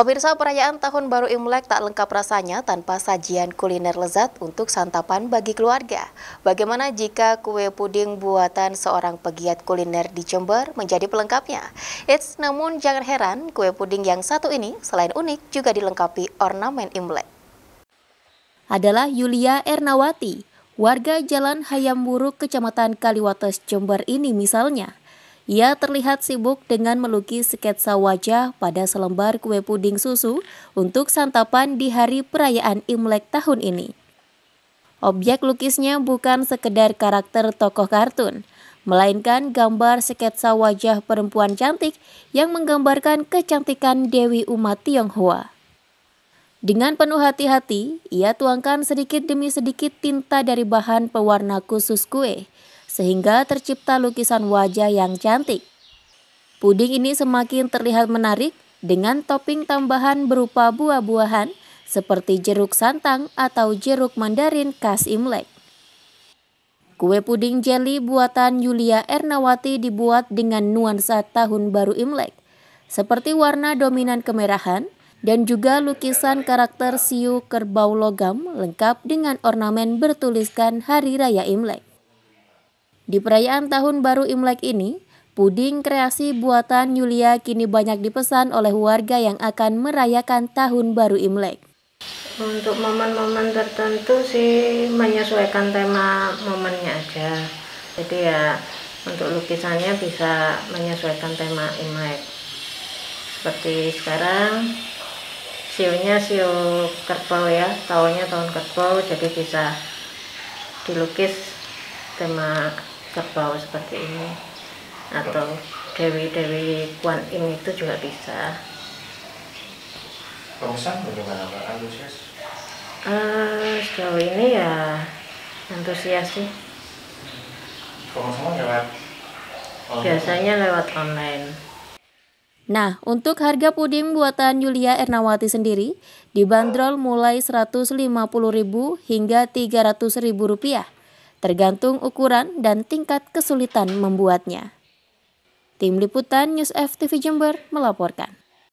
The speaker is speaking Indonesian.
Pemirsa perayaan Tahun Baru Imlek tak lengkap rasanya tanpa sajian kuliner lezat untuk santapan bagi keluarga. Bagaimana jika kue puding buatan seorang pegiat kuliner di Jember menjadi pelengkapnya? It's namun jangan heran kue puding yang satu ini selain unik juga dilengkapi ornamen Imlek. Adalah Yulia Ernawati, warga Jalan Hayam Buruk, Kecamatan Kaliwates, Jember ini misalnya. Ia terlihat sibuk dengan melukis sketsa wajah pada selembar kue puding susu untuk santapan di hari perayaan Imlek tahun ini. Objek lukisnya bukan sekedar karakter tokoh kartun, melainkan gambar sketsa wajah perempuan cantik yang menggambarkan kecantikan Dewi umat Tionghoa. Dengan penuh hati-hati, ia tuangkan sedikit demi sedikit tinta dari bahan pewarna khusus kue, sehingga tercipta lukisan wajah yang cantik. Puding ini semakin terlihat menarik dengan topping tambahan berupa buah-buahan seperti jeruk santang atau jeruk mandarin khas Imlek. Kue puding jeli buatan Yulia Ernawati dibuat dengan nuansa tahun baru Imlek, seperti warna dominan kemerahan dan juga lukisan karakter siu kerbau logam lengkap dengan ornamen bertuliskan Hari Raya Imlek. Di perayaan tahun baru Imlek ini, puding kreasi buatan Yulia kini banyak dipesan oleh warga yang akan merayakan tahun baru Imlek. Untuk momen-momen tertentu sih menyesuaikan tema momennya aja. Jadi ya untuk lukisannya bisa menyesuaikan tema Imlek. Seperti sekarang siunya siu kerbau ya, tahunnya tahun kerbau jadi bisa dilukis tema kerbau seperti ini atau dewi-dewi Kuan Im itu juga bisa Rosan bagaimana Pak? Antusias? Uh, sejauh ini ya antusias sih Semua lewat online. Biasanya lewat online Nah, untuk harga puding buatan Yulia Ernawati sendiri dibanderol mulai Rp150.000 hingga Rp300.000 tergantung ukuran dan tingkat kesulitan membuatnya. Tim Liputan News FTV Jember melaporkan.